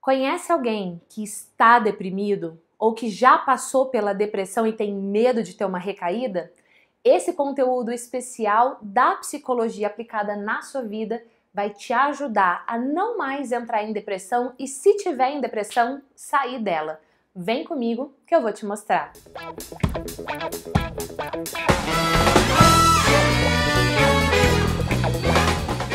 Conhece alguém que está deprimido ou que já passou pela depressão e tem medo de ter uma recaída? Esse conteúdo especial da psicologia aplicada na sua vida vai te ajudar a não mais entrar em depressão e, se tiver em depressão, sair dela. Vem comigo que eu vou te mostrar. Música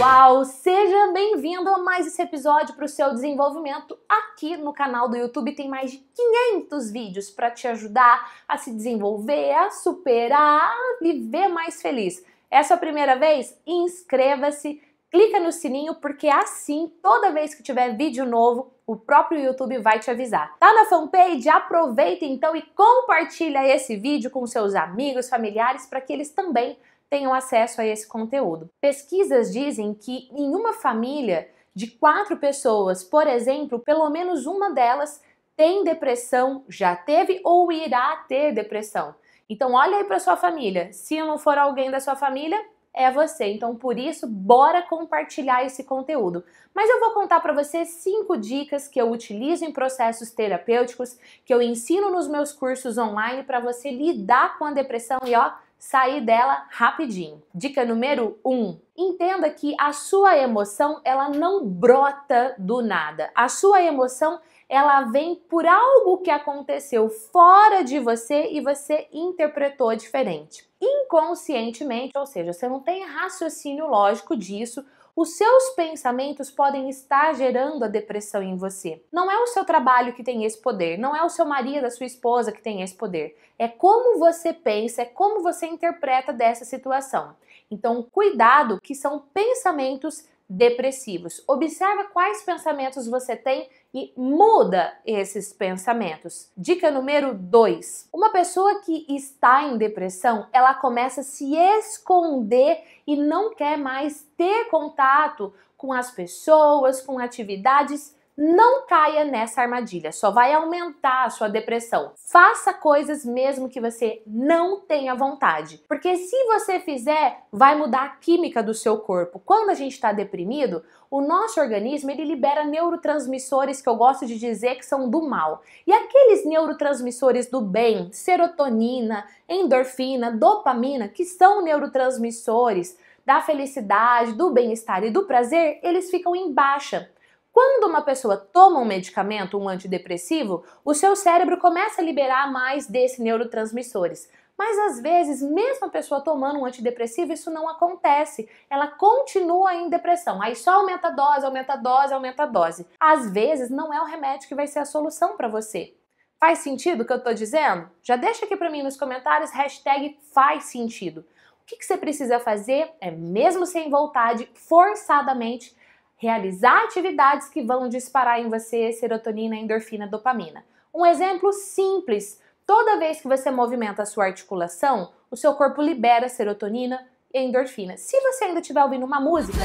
Uau! Seja bem-vindo a mais esse episódio para o seu desenvolvimento aqui no canal do YouTube. Tem mais de 500 vídeos para te ajudar a se desenvolver, a superar, a viver mais feliz. É a sua primeira vez? Inscreva-se, clica no sininho, porque assim, toda vez que tiver vídeo novo, o próprio YouTube vai te avisar. Tá na fanpage? Aproveita então e compartilha esse vídeo com seus amigos, familiares, para que eles também tenham acesso a esse conteúdo. Pesquisas dizem que em uma família de quatro pessoas, por exemplo, pelo menos uma delas tem depressão, já teve ou irá ter depressão. Então olha aí para sua família. Se não for alguém da sua família, é você. Então, por isso, bora compartilhar esse conteúdo. Mas eu vou contar para você cinco dicas que eu utilizo em processos terapêuticos, que eu ensino nos meus cursos online para você lidar com a depressão e ó, sair dela rapidinho. Dica número 1. Um, entenda que a sua emoção, ela não brota do nada. A sua emoção ela vem por algo que aconteceu fora de você e você interpretou diferente. Inconscientemente, ou seja, você não tem raciocínio lógico disso, os seus pensamentos podem estar gerando a depressão em você. Não é o seu trabalho que tem esse poder, não é o seu marido, a sua esposa que tem esse poder. É como você pensa, é como você interpreta dessa situação. Então, cuidado que são pensamentos depressivos. Observa quais pensamentos você tem e muda esses pensamentos. Dica número 2. Uma pessoa que está em depressão, ela começa a se esconder e não quer mais ter contato com as pessoas, com atividades não caia nessa armadilha, só vai aumentar a sua depressão. Faça coisas mesmo que você não tenha vontade, porque se você fizer, vai mudar a química do seu corpo. Quando a gente está deprimido, o nosso organismo ele libera neurotransmissores que eu gosto de dizer que são do mal. E aqueles neurotransmissores do bem, serotonina, endorfina, dopamina, que são neurotransmissores da felicidade, do bem-estar e do prazer, eles ficam em baixa. Quando uma pessoa toma um medicamento, um antidepressivo, o seu cérebro começa a liberar mais desses neurotransmissores. Mas às vezes, mesmo a pessoa tomando um antidepressivo, isso não acontece. Ela continua em depressão. Aí só aumenta a dose, aumenta a dose, aumenta a dose. Às vezes, não é o remédio que vai ser a solução para você. Faz sentido o que eu estou dizendo? Já deixa aqui para mim nos comentários, hashtag faz sentido. O que, que você precisa fazer é, mesmo sem vontade, forçadamente, realizar atividades que vão disparar em você serotonina, endorfina, dopamina. Um exemplo simples: toda vez que você movimenta a sua articulação, o seu corpo libera serotonina e endorfina. Se você ainda estiver ouvindo uma música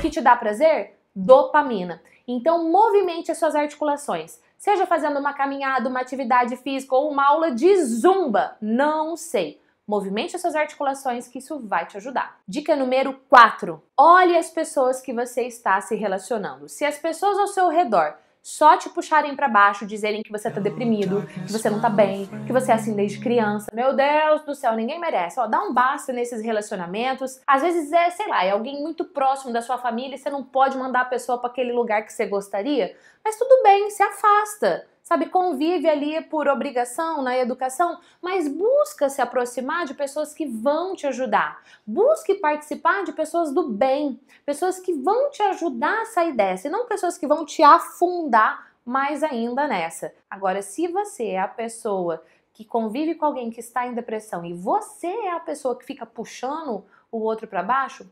que te dá prazer, dopamina. Então, movimente as suas articulações. Seja fazendo uma caminhada, uma atividade física ou uma aula de zumba, não sei. Movimente essas suas articulações que isso vai te ajudar. Dica número 4. Olhe as pessoas que você está se relacionando. Se as pessoas ao seu redor só te puxarem para baixo, dizerem que você tá deprimido, que você não tá bem, que você é assim desde criança. Meu Deus do céu, ninguém merece. Ó, dá um basta nesses relacionamentos. Às vezes é, sei lá, é alguém muito próximo da sua família e você não pode mandar a pessoa para aquele lugar que você gostaria, mas tudo bem, se afasta sabe, convive ali por obrigação na educação, mas busca se aproximar de pessoas que vão te ajudar. Busque participar de pessoas do bem, pessoas que vão te ajudar a sair dessa, e não pessoas que vão te afundar mais ainda nessa. Agora, se você é a pessoa que convive com alguém que está em depressão e você é a pessoa que fica puxando o outro para baixo,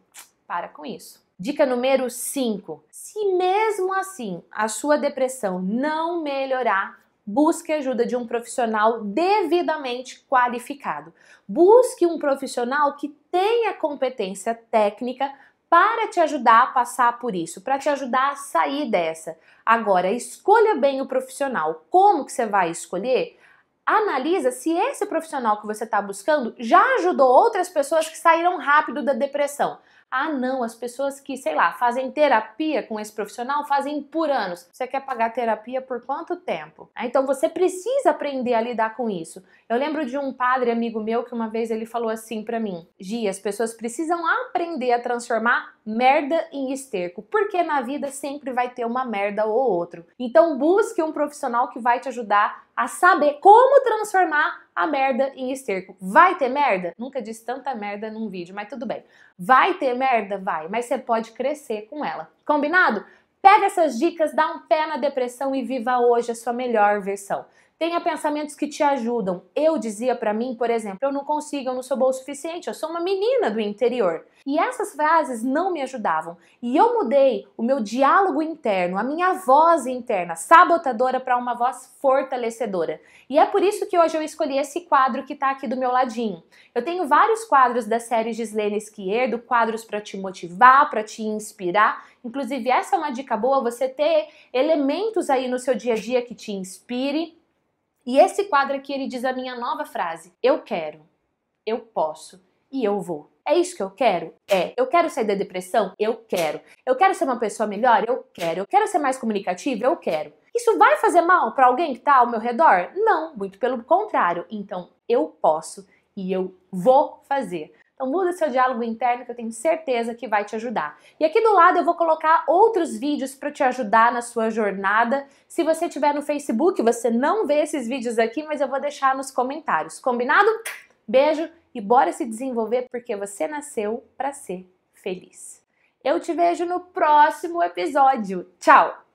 para com isso. Dica número 5. Se mesmo assim a sua depressão não melhorar, busque ajuda de um profissional devidamente qualificado. Busque um profissional que tenha competência técnica para te ajudar a passar por isso, para te ajudar a sair dessa. Agora, escolha bem o profissional. Como que você vai escolher? Analisa se esse profissional que você está buscando já ajudou outras pessoas que saíram rápido da depressão. Ah, não, as pessoas que, sei lá, fazem terapia com esse profissional fazem por anos. Você quer pagar terapia por quanto tempo? Ah, então você precisa aprender a lidar com isso. Eu lembro de um padre amigo meu que uma vez ele falou assim para mim: Gia, as pessoas precisam aprender a transformar merda em esterco, porque na vida sempre vai ter uma merda ou outro. Então busque um profissional que vai te ajudar a saber como transformar a merda em esterco. Vai ter merda? Nunca disse tanta merda num vídeo, mas tudo bem. Vai ter merda? Vai, mas você pode crescer com ela. Combinado? Pega essas dicas, dá um pé na depressão e viva hoje a sua melhor versão. Tenha pensamentos que te ajudam. Eu dizia para mim, por exemplo, eu não consigo, eu não sou boa o suficiente, eu sou uma menina do interior. E essas frases não me ajudavam. E eu mudei o meu diálogo interno, a minha voz interna, sabotadora para uma voz fortalecedora. E é por isso que hoje eu escolhi esse quadro que está aqui do meu ladinho. Eu tenho vários quadros da série Gislene Esquerdo, quadros para te motivar, para te inspirar. Inclusive, essa é uma dica boa, você ter elementos aí no seu dia a dia que te inspire e esse quadro aqui ele diz a minha nova frase: eu quero, eu posso e eu vou. É isso que eu quero? É. Eu quero sair da depressão? Eu quero. Eu quero ser uma pessoa melhor? Eu quero. Eu quero ser mais comunicativa? Eu quero. Isso vai fazer mal para alguém que está ao meu redor? Não, muito pelo contrário. Então, eu posso e eu vou fazer. Então muda seu diálogo interno que eu tenho certeza que vai te ajudar. E aqui do lado eu vou colocar outros vídeos para te ajudar na sua jornada. Se você estiver no Facebook, você não vê esses vídeos aqui, mas eu vou deixar nos comentários. Combinado? Beijo e bora se desenvolver porque você nasceu para ser feliz. Eu te vejo no próximo episódio. Tchau!